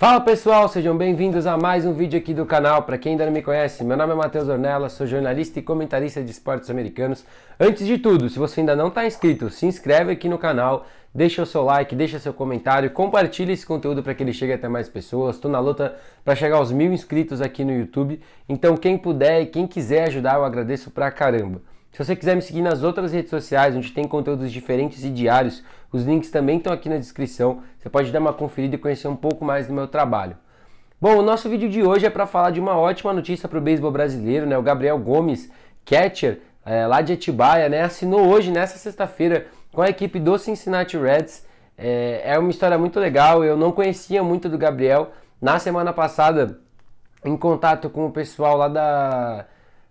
Fala pessoal, sejam bem-vindos a mais um vídeo aqui do canal. Para quem ainda não me conhece, meu nome é Matheus Ornella, sou jornalista e comentarista de esportes americanos. Antes de tudo, se você ainda não está inscrito, se inscreve aqui no canal, deixa o seu like, deixa seu comentário, compartilha esse conteúdo para que ele chegue até mais pessoas. Estou na luta para chegar aos mil inscritos aqui no YouTube. Então, quem puder e quem quiser ajudar, eu agradeço pra caramba. Se você quiser me seguir nas outras redes sociais, onde tem conteúdos diferentes e diários, os links também estão aqui na descrição. Você pode dar uma conferida e conhecer um pouco mais do meu trabalho. Bom, o nosso vídeo de hoje é para falar de uma ótima notícia para o beisebol brasileiro, né? O Gabriel Gomes, catcher é, lá de Atibaia, né? Assinou hoje, nessa sexta-feira, com a equipe do Cincinnati Reds. É, é uma história muito legal. Eu não conhecia muito do Gabriel. Na semana passada, em contato com o pessoal lá da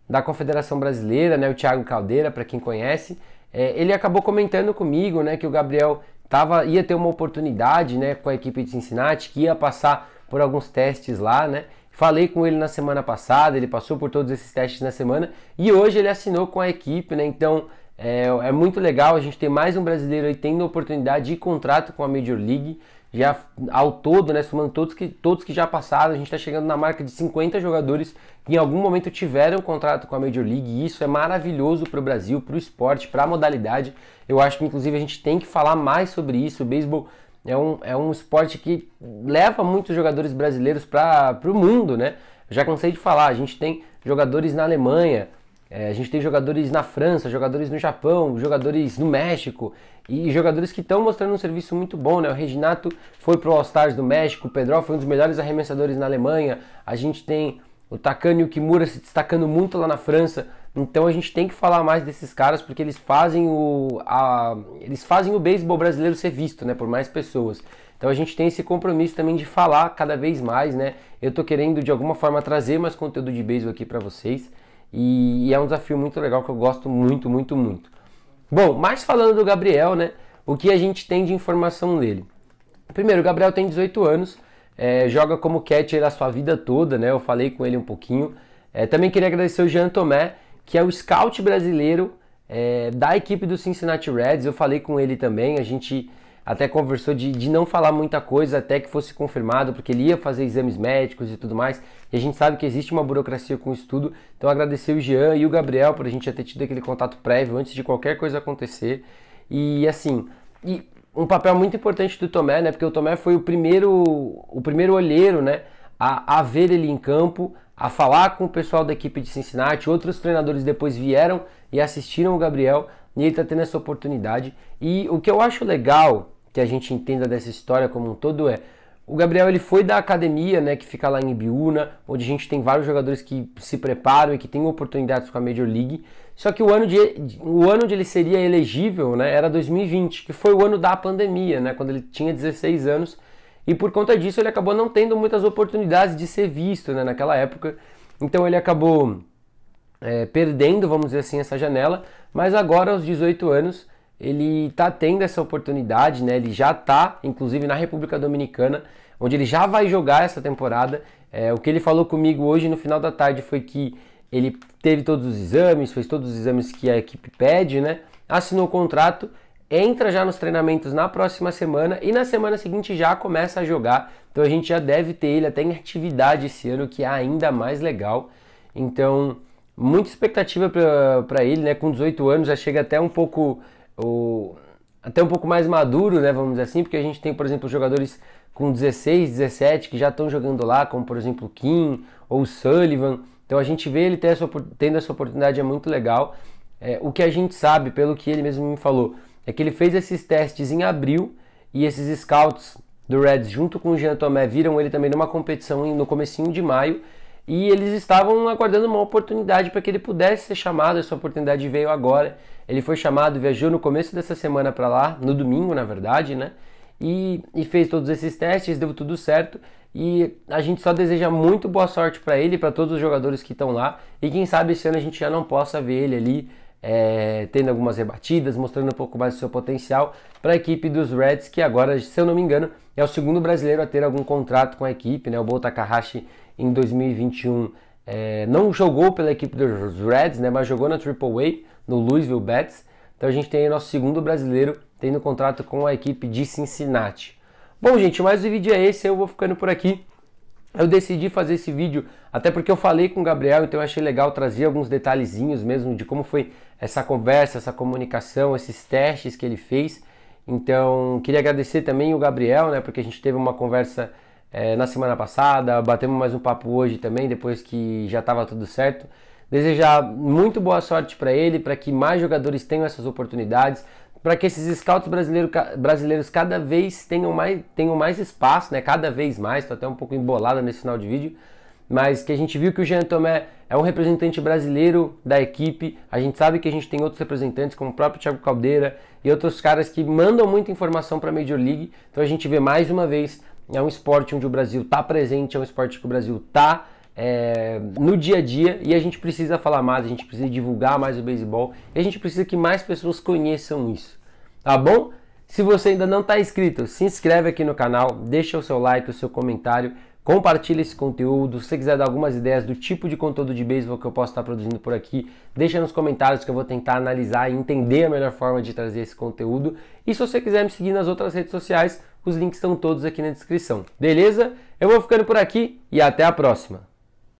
da Confederação Brasileira, né, o Thiago Caldeira, para quem conhece, é, ele acabou comentando comigo né, que o Gabriel tava, ia ter uma oportunidade né, com a equipe de Cincinnati, que ia passar por alguns testes lá, né? Falei com ele na semana passada, ele passou por todos esses testes na semana e hoje ele assinou com a equipe, né? Então é, é muito legal a gente ter mais um brasileiro aí tendo oportunidade de contrato com a Major League já ao todo, né, somando todos que, todos que já passaram, a gente está chegando na marca de 50 jogadores que em algum momento tiveram contrato com a Major League e isso é maravilhoso para o Brasil, para o esporte, para a modalidade. Eu acho que inclusive a gente tem que falar mais sobre isso. O beisebol é um, é um esporte que leva muitos jogadores brasileiros para o mundo, né? já cansei de falar, a gente tem jogadores na Alemanha, é, a gente tem jogadores na França, jogadores no Japão, jogadores no México e jogadores que estão mostrando um serviço muito bom, né? O Reginato foi pro All-Stars do México, o Pedro foi um dos melhores arremessadores na Alemanha, a gente tem o Takane e o Kimura se destacando muito lá na França. Então a gente tem que falar mais desses caras porque eles fazem o a, eles fazem o beisebol brasileiro ser visto, né, por mais pessoas. Então a gente tem esse compromisso também de falar cada vez mais, né? Eu tô querendo de alguma forma trazer mais conteúdo de beisebol aqui para vocês. E, é um desafio muito legal que eu gosto muito, muito, muito. Bom, mas falando do Gabriel, né? O que a gente tem de informação dele? Primeiro, o Gabriel tem 18 anos, é, joga como catcher a sua vida toda, né? Eu falei com ele um pouquinho. É, também queria agradecer o Jean Tomé, que é o scout brasileiro é, da equipe do Cincinnati Reds. Eu falei com ele também, a gente até conversou de, de não falar muita coisa até que fosse confirmado, porque ele ia fazer exames médicos e tudo mais. E a gente sabe que existe uma burocracia com isso tudo. Então agradecer o Jean e o Gabriel por a gente já ter tido aquele contato prévio antes de qualquer coisa acontecer. E assim, e um papel muito importante do Tomé, né? Porque o Tomé foi o primeiro, o primeiro olheiro, né? A, a ver ele em campo, a falar com o pessoal da equipe de Cincinnati. Outros treinadores depois vieram e assistiram o Gabriel. E ele está tendo essa oportunidade. E o que eu acho legal que a gente entenda dessa história como um todo é o Gabriel ele foi da academia, né, que fica lá em Ibiúna, onde a gente tem vários jogadores que se preparam e que têm oportunidades com a Major League. Só que o ano de o ano de ele seria elegível, né, era 2020, que foi o ano da pandemia, né, quando ele tinha 16 anos. E por conta disso ele acabou não tendo muitas oportunidades de ser visto, né, naquela época. Então ele acabou é, perdendo, vamos dizer assim, essa janela. Mas agora aos 18 anos ele está tendo essa oportunidade, né? Ele já está, inclusive, na República Dominicana, onde ele já vai jogar essa temporada. É, o que ele falou comigo hoje no final da tarde foi que ele teve todos os exames, fez todos os exames que a equipe pede, né? Assinou o contrato, entra já nos treinamentos na próxima semana e na semana seguinte já começa a jogar. Então a gente já deve ter ele até em atividade esse ano, que é ainda mais legal. Então, muita expectativa para ele, né? Com 18 anos já chega até um pouco ou até um pouco mais maduro, né, vamos dizer assim, porque a gente tem, por exemplo, jogadores com 16, 17 que já estão jogando lá, como por exemplo Kim ou Sullivan. Então a gente vê ele ter essa, tendo essa oportunidade é muito legal. É, o que a gente sabe, pelo que ele mesmo me falou, é que ele fez esses testes em abril e esses scouts do Reds junto com o Jean Tomé viram ele também numa competição no comecinho de maio e eles estavam aguardando uma oportunidade para que ele pudesse ser chamado. Essa oportunidade veio agora. Ele foi chamado, viajou no começo dessa semana para lá, no domingo, na verdade, né? E, e, fez todos esses testes, deu tudo certo. E a gente só deseja muito boa sorte para ele, para todos os jogadores que estão lá. E quem sabe esse ano a gente já não possa ver ele ali é, tendo algumas rebatidas, mostrando um pouco mais do seu potencial para a equipe dos Reds, que agora, se eu não me engano, é o segundo brasileiro a ter algum contrato com a equipe, né? O Bolta Takahashi em 2021 é, não jogou pela equipe dos Reds, né, mas jogou na Triple A no Louisville Bats. Então a gente tem aí nosso segundo brasileiro tendo contrato com a equipe de Cincinnati. Bom, gente, mais um vídeo é esse, eu vou ficando por aqui. Eu decidi fazer esse vídeo até porque eu falei com o Gabriel, então eu achei legal trazer alguns detalhezinhos mesmo de como foi essa conversa, essa comunicação, esses testes que ele fez. Então, queria agradecer também o Gabriel, né, porque a gente teve uma conversa é, na semana passada, batemos mais um papo hoje também, depois que já estava tudo certo. Desejar muito boa sorte para ele, para que mais jogadores tenham essas oportunidades, para que esses scouts brasileiro, brasileiros cada vez tenham mais, tenham mais espaço, né? cada vez mais. Estou até um pouco embolada nesse final de vídeo, mas que a gente viu que o Jean Tomé é um representante brasileiro da equipe. A gente sabe que a gente tem outros representantes, como o próprio Thiago Caldeira e outros caras que mandam muita informação para a Major League. Então a gente vê mais uma vez é um esporte onde o Brasil está presente, é um esporte que o Brasil está é, no dia a dia e a gente precisa falar mais, a gente precisa divulgar mais o beisebol e a gente precisa que mais pessoas conheçam isso, tá bom? Se você ainda não está inscrito, se inscreve aqui no canal, deixa o seu like, o seu comentário, compartilha esse conteúdo. Se você quiser dar algumas ideias do tipo de conteúdo de beisebol que eu posso estar produzindo por aqui, deixa nos comentários que eu vou tentar analisar e entender a melhor forma de trazer esse conteúdo. E se você quiser me seguir nas outras redes sociais, os links estão todos aqui na descrição. Beleza? Eu vou ficando por aqui e até a próxima.